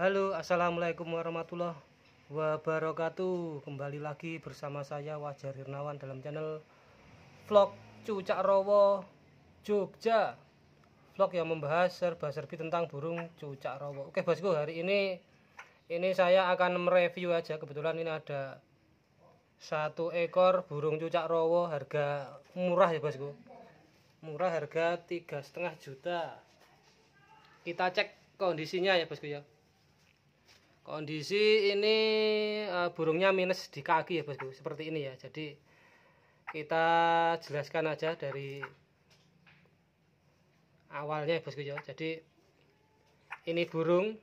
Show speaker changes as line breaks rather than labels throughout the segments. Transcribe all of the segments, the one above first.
Halo assalamualaikum warahmatullahi wabarakatuh kembali lagi bersama saya Wajar Irnawan dalam channel vlog cucak rowo Jogja vlog yang membahas serba-serbi tentang burung cucak rowo oke bosku hari ini ini saya akan mereview aja kebetulan ini ada satu ekor burung cucak rowo harga murah ya bosku murah harga 3,5 juta kita cek kondisinya ya bosku ya kondisi ini uh, burungnya minus di kaki ya bosku seperti ini ya jadi kita jelaskan aja dari awalnya ya bosku ya jadi ini burung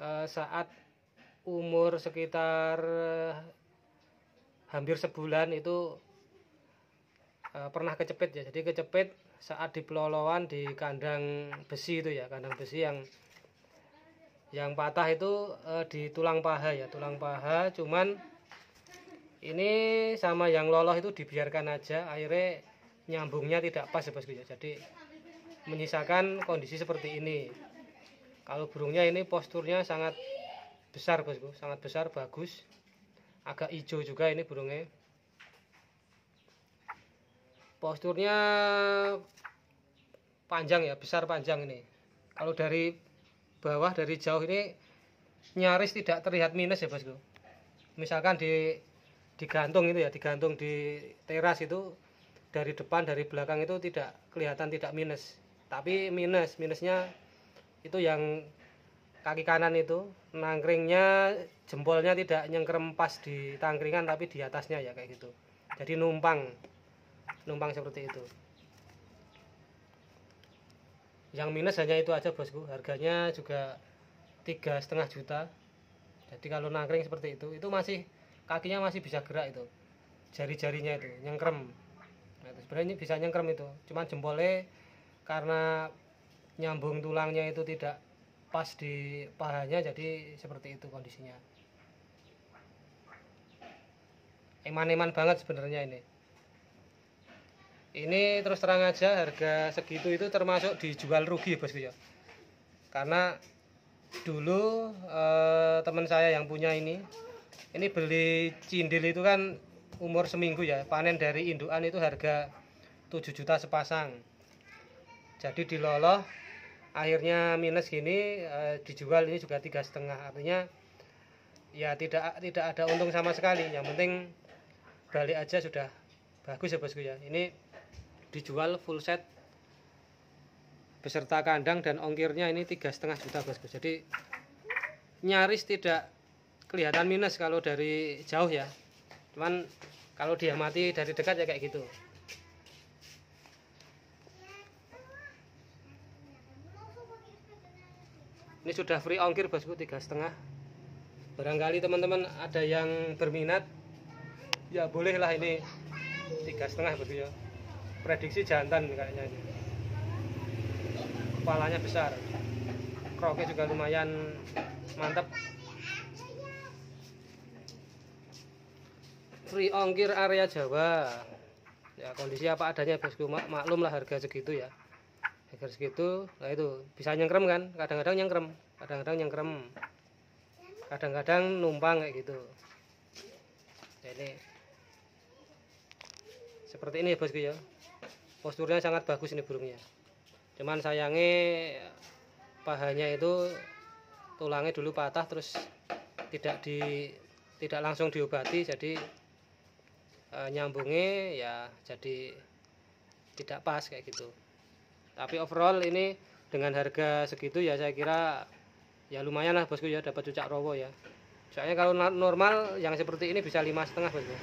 uh, saat umur sekitar eh, hampir sebulan itu uh, pernah kecepit ya jadi kecepit saat di peloloan di kandang besi itu ya kandang besi yang yang patah itu e, di tulang paha ya tulang paha cuman ini sama yang loloh itu dibiarkan aja akhirnya nyambungnya tidak pas ya bosku ya jadi menyisakan kondisi seperti ini kalau burungnya ini posturnya sangat besar bosku sangat besar bagus agak hijau juga ini burungnya posturnya panjang ya besar panjang ini kalau dari bawah dari jauh ini nyaris tidak terlihat minus ya bosku misalkan di digantung itu ya digantung di teras itu dari depan dari belakang itu tidak kelihatan tidak minus tapi minus minusnya itu yang kaki kanan itu nangkringnya jempolnya tidak nyengkrem pas di tangkringan tapi di atasnya ya kayak gitu jadi numpang numpang seperti itu yang minus hanya itu aja bosku harganya juga tiga setengah juta jadi kalau nangkring seperti itu itu masih kakinya masih bisa gerak itu jari-jarinya itu nyengkrem nah, itu sebenarnya bisa nyengkrem itu cuman jempolnya karena nyambung tulangnya itu tidak pas di pahanya jadi seperti itu kondisinya eman-eman banget sebenarnya ini ini terus terang aja harga segitu itu termasuk dijual rugi bosku ya karena dulu eh, teman saya yang punya ini ini beli cindil itu kan umur seminggu ya panen dari indukan itu harga 7 juta sepasang jadi diloloh akhirnya minus gini eh, dijual ini juga tiga setengah artinya ya tidak tidak ada untung sama sekali yang penting balik aja sudah bagus ya bosku ya ini dijual full set beserta kandang dan ongkirnya ini tiga setengah juta bosku jadi nyaris tidak kelihatan minus kalau dari jauh ya cuman kalau diamati dari dekat ya kayak gitu ini sudah free ongkir bosku tiga setengah barangkali teman-teman ada yang berminat ya bolehlah ini tiga setengah bosku ya prediksi jantan kayaknya ini. kepalanya besar kroknya juga lumayan mantap free ongkir area Jawa ya kondisi apa adanya bosku mak maklum lah harga segitu ya harga segitu nah itu bisa nyengkrem kan kadang-kadang nyengkrem kadang-kadang nyengkrem kadang-kadang numpang kayak gitu ini seperti ini ya bosku ya posturnya sangat bagus ini burungnya cuman sayangnya pahanya itu tulangnya dulu patah terus tidak di tidak langsung diobati jadi e, nyambungnya ya jadi tidak pas kayak gitu tapi overall ini dengan harga segitu ya saya kira ya lumayan lah bosku ya dapat cucak rowo ya soalnya kalau normal yang seperti ini bisa lima setengah bosku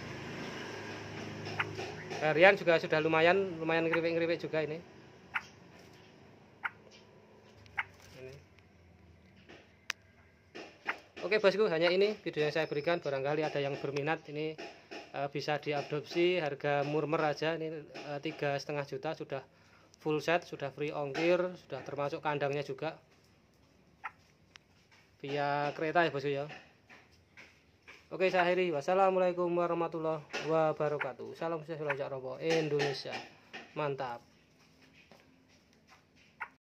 Rian juga sudah lumayan lumayan keripik-keripik juga ini Oke bosku, hanya ini video yang saya berikan. Barangkali ada yang berminat, ini e, bisa diadopsi. Harga murmer aja, ini eh, tiga setengah juta sudah full set, sudah free ongkir, sudah termasuk kandangnya juga. Via kereta ya bosku ya. Oke saya akhiri. Wassalamualaikum warahmatullahi wabarakatuh. Salam sejahtera untuk Indonesia. Mantap.